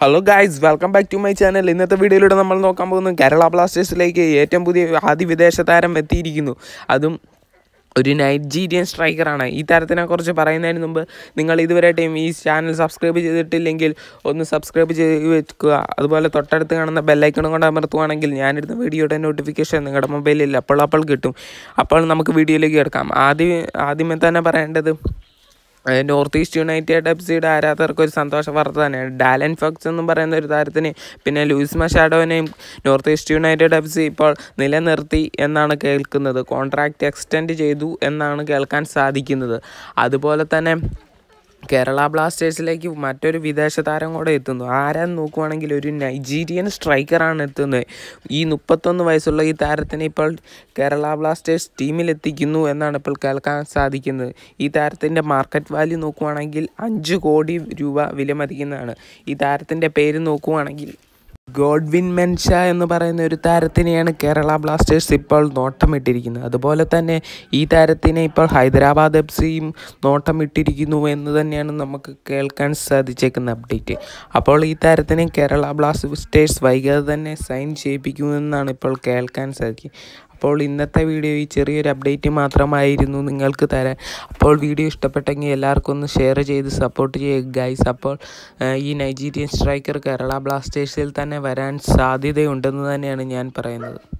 hello guys welcome back to my channel ഇന്നത്തെ വീഡിയോയിലൂടെ നമ്മൾ നോക്കാൻ പോകുന്നു കേരള ബ്ലാസ്റ്റേഴ്സിലേക്ക് ഏറ്റവും പുതിയ ആദ്യ വിദേശ താരം എത്തിയിരിക്കുന്നു അതും ഒരു നൈജീരിയൻ സ്ട്രൈക്കറാണ് ഈ താരത്തിനെക്കുറിച്ച് പറയുന്നതിന് മുമ്പ് നിങ്ങൾ ഇതുവരെയായിട്ടും ഈ ചാനൽ സബ്സ്ക്രൈബ് ചെയ്തിട്ടില്ലെങ്കിൽ ഒന്ന് സബ്സ്ക്രൈബ് ചെയ്ത് വെക്കുക അതുപോലെ തൊട്ടടുത്ത് കാണുന്ന ബെല്ലൈക്കണം കൊണ്ട് അമർത്തുവാണെങ്കിൽ ഞാനിടുന്ന വീഡിയോയുടെ നോട്ടിഫിക്കേഷൻ നിങ്ങളുടെ മൊബൈലിൽ അപ്പോൾ അപ്പോൾ കിട്ടും അപ്പോൾ നമുക്ക് വീഡിയോയിലേക്ക് കിടക്കാം ആദ്യം ആദ്യമേ തന്നെ പറയേണ്ടത് നോർത്ത് ഈസ്റ്റ് യുണൈറ്റഡ് എഫ് സിയുടെ ആരാധകർക്ക് ഒരു സന്തോഷ വാർത്ത തന്നെയാണ് ഡാലൻ ഫോക്സ് എന്ന് പറയുന്ന ഒരു താരത്തിനെ പിന്നെ ലൂയിസ് മഷാഡോനെയും North East United F C ഇപ്പോൾ നിലനിർത്തി എന്നാണ് കേൾക്കുന്നത് കോൺട്രാക്റ്റ് എക്സ്റ്റെൻഡ് ചെയ്തു എന്നാണ് കേൾക്കാൻ സാധിക്കുന്നത് അതുപോലെ തന്നെ കേരള ബ്ലാസ്റ്റേഴ്സിലേക്ക് മറ്റൊരു വിദേശ താരം കൂടെ എത്തുന്നു ആരാന്ന് നോക്കുവാണെങ്കിൽ ഒരു നൈജീരിയൻ സ്ട്രൈക്കറാണ് എത്തുന്നത് ഈ മുപ്പത്തൊന്ന് വയസ്സുള്ള ഈ താരത്തിനെ ഇപ്പോൾ കേരള ബ്ലാസ്റ്റേഴ്സ് ടീമിലെത്തിക്കുന്നു എന്നാണ് ഇപ്പോൾ കേൾക്കാൻ സാധിക്കുന്നത് ഈ താരത്തിൻ്റെ മാർക്കറ്റ് വാല്യൂ നോക്കുവാണെങ്കിൽ അഞ്ച് കോടി രൂപ വിലമതിക്കുന്നതാണ് ഈ താരത്തിൻ്റെ പേര് നോക്കുവാണെങ്കിൽ ഗോഡ്വിൻ മെൻഷ എന്ന് പറയുന്ന ഒരു താരത്തിനെയാണ് കേരള ബ്ലാസ്റ്റേഴ്സ് ഇപ്പോൾ നോട്ടമിട്ടിരിക്കുന്നത് അതുപോലെ തന്നെ ഈ താരത്തിനെ ഇപ്പോൾ ഹൈദരാബാദ് എഫ് സിയും നോട്ടമിട്ടിരിക്കുന്നു എന്ന് തന്നെയാണ് നമുക്ക് കേൾക്കാൻ സാധിച്ചേക്കുന്ന അപ്ഡേറ്റ് അപ്പോൾ ഈ താരത്തിനെ കേരള ബ്ലാസ്റ്റേഴ്സ് വൈകാതെ തന്നെ സൈൻ ചെയ്യിപ്പിക്കുമെന്നാണ് ഇപ്പോൾ കേൾക്കാൻ സാധിക്കുക അപ്പോൾ ഇന്നത്തെ വീഡിയോ ഈ ചെറിയൊരു അപ്ഡേറ്റ് മാത്രമായിരുന്നു നിങ്ങൾക്ക് തരാൻ അപ്പോൾ വീഡിയോ ഇഷ്ടപ്പെട്ടെങ്കിൽ എല്ലാവർക്കും ഒന്ന് ഷെയർ ചെയ്ത് സപ്പോർട്ട് ചെയ്യുക ഗൈസ് അപ്പോൾ ഈ നൈജീരിയൻ സ്ട്രൈക്കർ കേരള ബ്ലാസ്റ്റേഴ്സിൽ തന്നെ തന്നെ വരാൻ സാധ്യതയുണ്ടെന്ന് തന്നെയാണ് ഞാൻ പറയുന്നത്